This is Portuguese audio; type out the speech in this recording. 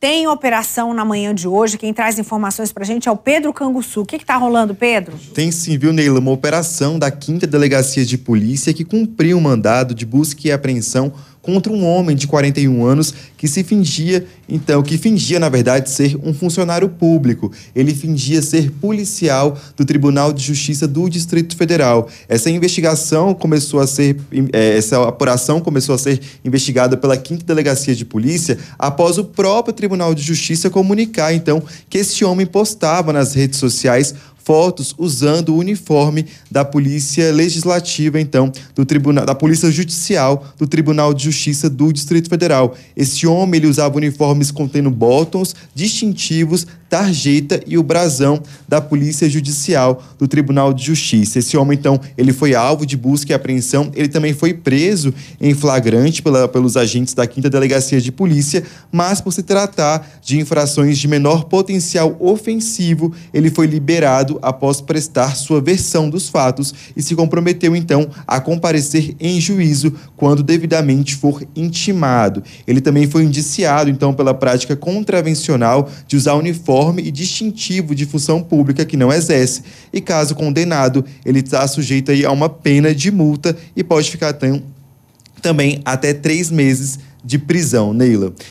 Tem operação na manhã de hoje. Quem traz informações para a gente é o Pedro Canguçu. O que está rolando, Pedro? Tem sim, viu, Neila? Uma operação da 5 Delegacia de Polícia que cumpriu o um mandado de busca e apreensão contra um homem de 41 anos que se fingia, então, que fingia, na verdade, ser um funcionário público. Ele fingia ser policial do Tribunal de Justiça do Distrito Federal. Essa investigação começou a ser, é, essa apuração começou a ser investigada pela 5 Delegacia de Polícia após o próprio Tribunal de Justiça comunicar, então, que esse homem postava nas redes sociais fotos usando o uniforme da Polícia Legislativa, então, do Tribunal da Polícia Judicial do Tribunal de Justiça do Distrito Federal. Esse homem ele usava uniformes contendo botons distintivos Tarjeta e o Brasão da Polícia Judicial do Tribunal de Justiça. Esse homem, então, ele foi alvo de busca e apreensão, ele também foi preso em flagrante pela, pelos agentes da 5 Delegacia de Polícia, mas por se tratar de infrações de menor potencial ofensivo, ele foi liberado após prestar sua versão dos fatos e se comprometeu, então, a comparecer em juízo quando devidamente for intimado. Ele também foi indiciado, então, pela prática contravencional de usar uniforme e distintivo de função pública que não exerce. E caso condenado, ele está sujeito aí a uma pena de multa e pode ficar também até três meses de prisão, Neila.